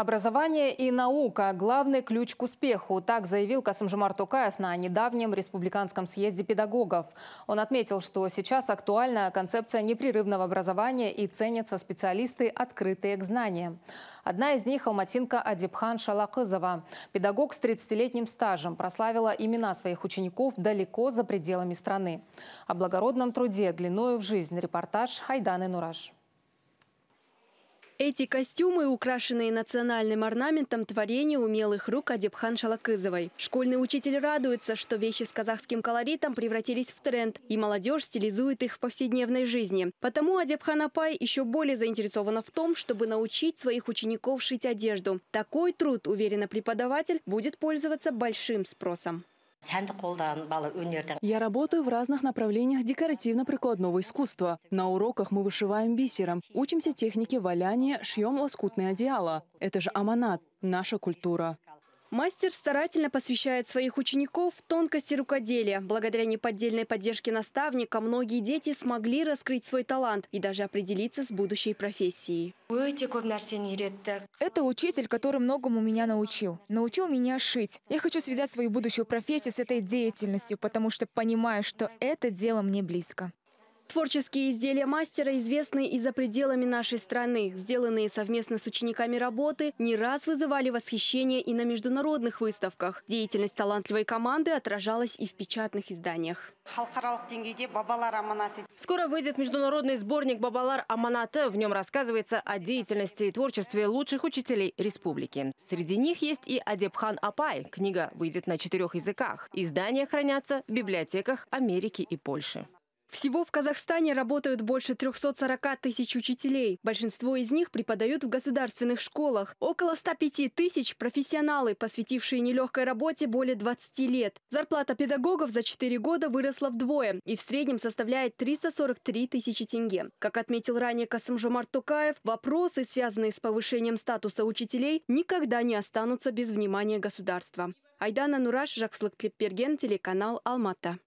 Образование и наука – главный ключ к успеху. Так заявил Касымжимар Токаев на недавнем Республиканском съезде педагогов. Он отметил, что сейчас актуальна концепция непрерывного образования и ценятся специалисты, открытые к знаниям. Одна из них – алматинка Адибхан Шалакызова. Педагог с 30-летним стажем прославила имена своих учеников далеко за пределами страны. О благородном труде длиною в жизнь. Репортаж Хайданы Нураш. Эти костюмы, украшенные национальным орнаментом, творение умелых рук Адепхан Шалакызовой. Школьный учитель радуется, что вещи с казахским колоритом превратились в тренд, и молодежь стилизует их в повседневной жизни. Потому Адепхан Апай еще более заинтересована в том, чтобы научить своих учеников шить одежду. Такой труд, уверена преподаватель, будет пользоваться большим спросом. Я работаю в разных направлениях декоративно-прикладного искусства. На уроках мы вышиваем бисером, учимся технике валяния, шьем лоскутные одеяла. Это же аманат, наша культура. Мастер старательно посвящает своих учеников тонкости рукоделия. Благодаря неподдельной поддержке наставника многие дети смогли раскрыть свой талант и даже определиться с будущей профессией. Это учитель, который многому меня научил. Научил меня шить. Я хочу связать свою будущую профессию с этой деятельностью, потому что понимаю, что это дело мне близко. Творческие изделия мастера известны и за пределами нашей страны. Сделанные совместно с учениками работы не раз вызывали восхищение и на международных выставках. Деятельность талантливой команды отражалась и в печатных изданиях. Скоро выйдет международный сборник «Бабалар Аманате», В нем рассказывается о деятельности и творчестве лучших учителей республики. Среди них есть и Адепхан Апай. Книга выйдет на четырех языках. Издания хранятся в библиотеках Америки и Польши. Всего в Казахстане работают больше 340 тысяч учителей. Большинство из них преподают в государственных школах. Около 105 тысяч – профессионалы, посвятившие нелегкой работе более 20 лет. Зарплата педагогов за 4 года выросла вдвое и в среднем составляет 343 тысячи тенге. Как отметил ранее Касымжумар Тукаев, вопросы, связанные с повышением статуса учителей, никогда не останутся без внимания государства. Айдана Нураш, Жакслык Клипперген, телеканал «Алмата».